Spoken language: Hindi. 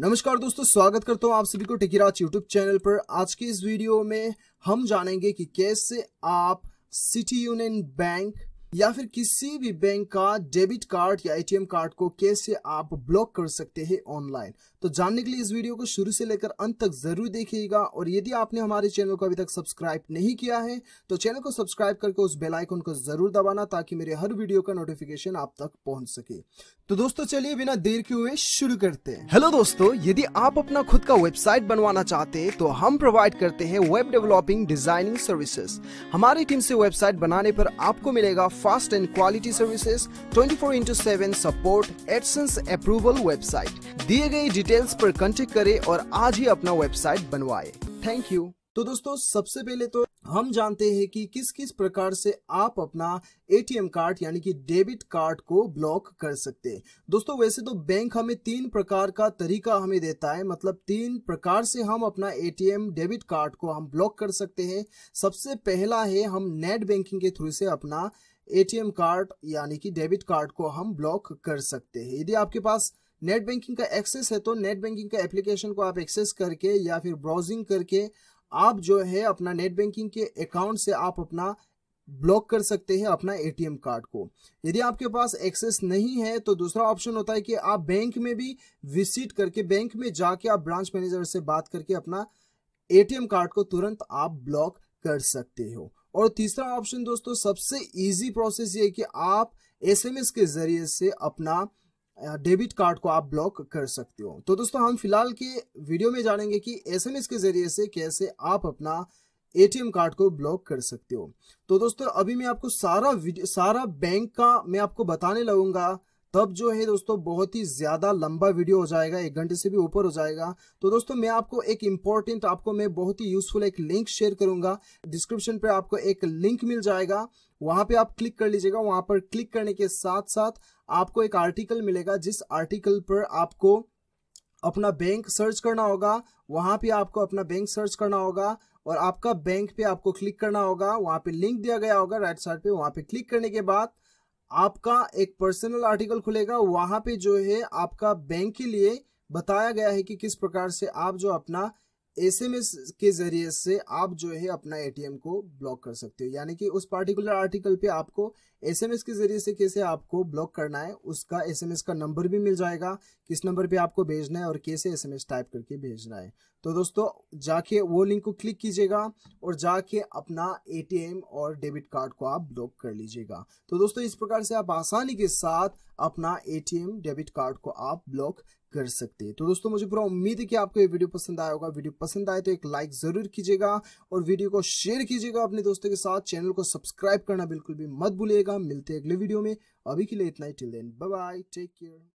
नमस्कार दोस्तों स्वागत करता हूँ आप सभी को टिकिराज यूट्यूब चैनल पर आज के इस वीडियो में हम जानेंगे कि कैसे आप सिटी यूनियन बैंक या फिर किसी भी बैंक का डेबिट कार्ड या एटीएम कार्ड को कैसे आप ब्लॉक कर सकते हैं ऑनलाइन तो जानने के लिए इस वीडियो को शुरू से लेकर अंत तक जरूर देखिएगा और यदि आपने हमारे चैनल को अभी तक सब्सक्राइब नहीं किया है तो चैनल को सब्सक्राइब करके उस बेल आइकन को जरूर दबाना ताकि मेरे हर वीडियो का नोटिफिकेशन आप तक पहुंच सके तो दोस्तों चलिए बिना देर के हुए शुरू करते हैं हेलो दोस्तों यदि आप अपना खुद का वेबसाइट बनवाना चाहते हैं तो हम प्रोवाइड करते हैं वेब डेवलपिंग डिजाइनिंग सर्विसेज हमारी टीम से वेबसाइट बनाने पर आपको मिलेगा fast and quality services 24 into 7 support AdSense approval website दिए गए डिटेल्स पर कॉन्टेक्ट करें और आज ही अपना वेबसाइट बनवाए थैंक यू तो दोस्तों सबसे पहले तो हम जानते हैं कि किस किस प्रकार से आप अपना एटीएम कार्ड यानी कि डेबिट कार्ड को ब्लॉक कर सकते हैं दोस्तों वैसे तो बैंक हमें तीन प्रकार का तरीका हमें देता है मतलब तीन प्रकार से हम अपना एटीएम डेबिट कार्ड को हम ब्लॉक कर सकते हैं सबसे पहला है हम नेट बैंकिंग के थ्रू से अपना एटीएम कार्ड यानी कि डेबिट कार्ड को हम ब्लॉक कर सकते हैं यदि आपके पास नेट बैंकिंग का एक्सेस है तो नेट बैंकिंग का एप्लीकेशन को आप एक्सेस करके या फिर ब्राउजिंग करके आप जो है अपना नेट बैंकिंग के अकाउंट से आप अपना ब्लॉक कर सकते हैं अपना एटीएम कार्ड को यदि आपके पास एक्सेस नहीं है तो दूसरा ऑप्शन होता है कि आप बैंक में भी विजिट करके बैंक में जाके आप ब्रांच मैनेजर से बात करके अपना एटीएम कार्ड को तुरंत आप ब्लॉक कर सकते हो और तीसरा ऑप्शन दोस्तों सबसे इजी प्रोसेस ये कि आप एसएमएस के जरिए से अपना डेबिट कार्ड को आप ब्लॉक कर सकते हो तो दोस्तों हम फिलहाल के वीडियो में जानेंगे कि एसएमएस के जरिए से कैसे आप अपना एटीएम कार्ड को ब्लॉक कर सकते हो तो दोस्तों अभी मैं आपको सारा सारा बैंक का मैं आपको बताने लगूंगा तब जो है दोस्तों बहुत ही ज्यादा लंबा वीडियो हो जाएगा एक घंटे से भी ऊपर हो जाएगा तो दोस्तों मैं आपको एक इंपॉर्टेंट आपको मैं बहुत ही यूजफुल एक लिंक शेयर करूंगा डिस्क्रिप्शन पे आपको एक लिंक मिल जाएगा वहां पे आप क्लिक कर लीजिएगा वहां पर क्लिक करने के साथ साथ आपको एक आर्टिकल मिलेगा जिस आर्टिकल पर आपको अपना बैंक सर्च करना होगा वहां पर आपको अपना बैंक सर्च करना होगा और आपका बैंक पे आपको क्लिक करना होगा वहां पे लिंक दिया गया होगा राइट साइड पे वहां पे क्लिक करने के बाद आपका एक पर्सनल आर्टिकल खुलेगा वहां पे जो है आपका बैंक के लिए बताया गया है कि किस प्रकार से आप जो अपना एसएमएस के जरिए से आप जो है अपना एटीएम को ब्लॉक कर सकते हो यानी कि उस पार्टिकुलर आर्टिकल पे आपको एसएमएस के जरिए से कैसे आपको ब्लॉक करना है उसका एसएमएस का नंबर भी मिल जाएगा किस नंबर पे आपको भेजना है और कैसे एसएमएस टाइप करके भेजना है तो दोस्तों जाके वो लिंक को क्लिक कीजिएगा और जाके अपना एटीएम और डेबिट कार्ड को आप ब्लॉक कर लीजिएगा तो दोस्तों इस प्रकार से आप आसानी के साथ अपना एटीएम डेबिट कार्ड को आप ब्लॉक कर सकते हैं तो दोस्तों मुझे पूरा उम्मीद है कि आपको ये वीडियो पसंद आया होगा वीडियो पसंद आए तो एक लाइक जरूर कीजिएगा और वीडियो को शेयर कीजिएगा अपने दोस्तों के साथ चैनल को सब्सक्राइब करना बिल्कुल भी मत भूलिएगा मिलते हैं अगले वीडियो में अभी के लिए इतना ही till then bye take care